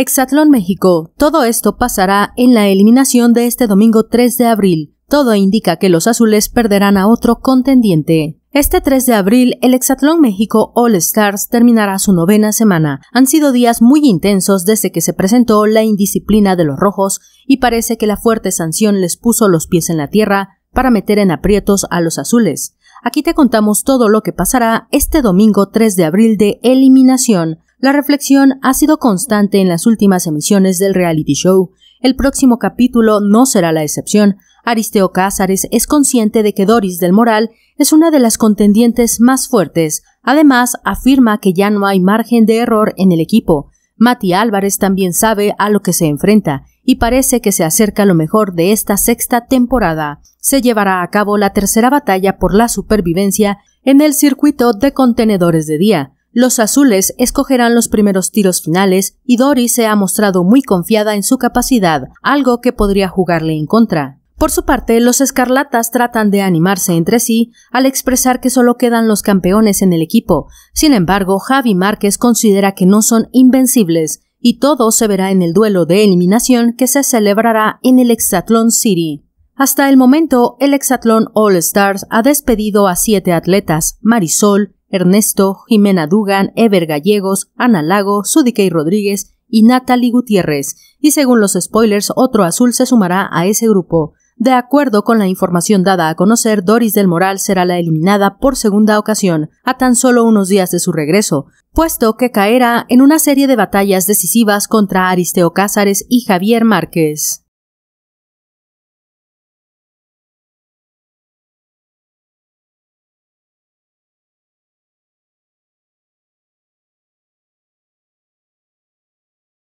Exatlón México. Todo esto pasará en la eliminación de este domingo 3 de abril. Todo indica que los azules perderán a otro contendiente. Este 3 de abril, el Exatlón México All Stars terminará su novena semana. Han sido días muy intensos desde que se presentó la indisciplina de los rojos y parece que la fuerte sanción les puso los pies en la tierra para meter en aprietos a los azules. Aquí te contamos todo lo que pasará este domingo 3 de abril de eliminación. La reflexión ha sido constante en las últimas emisiones del reality show. El próximo capítulo no será la excepción. Aristeo Cázares es consciente de que Doris del Moral es una de las contendientes más fuertes. Además, afirma que ya no hay margen de error en el equipo. Mati Álvarez también sabe a lo que se enfrenta y parece que se acerca lo mejor de esta sexta temporada. Se llevará a cabo la tercera batalla por la supervivencia en el circuito de contenedores de día. Los azules escogerán los primeros tiros finales y Dory se ha mostrado muy confiada en su capacidad, algo que podría jugarle en contra. Por su parte, los escarlatas tratan de animarse entre sí al expresar que solo quedan los campeones en el equipo. Sin embargo, Javi Márquez considera que no son invencibles y todo se verá en el duelo de eliminación que se celebrará en el Hexatlón City. Hasta el momento, el Hexatlón All Stars ha despedido a siete atletas, Marisol, Ernesto, Jimena Dugan, Ever Gallegos, Ana Lago, Sudikey Rodríguez y Natalie Gutiérrez, y según los spoilers, otro azul se sumará a ese grupo. De acuerdo con la información dada a conocer, Doris del Moral será la eliminada por segunda ocasión, a tan solo unos días de su regreso, puesto que caerá en una serie de batallas decisivas contra Aristeo Cázares y Javier Márquez.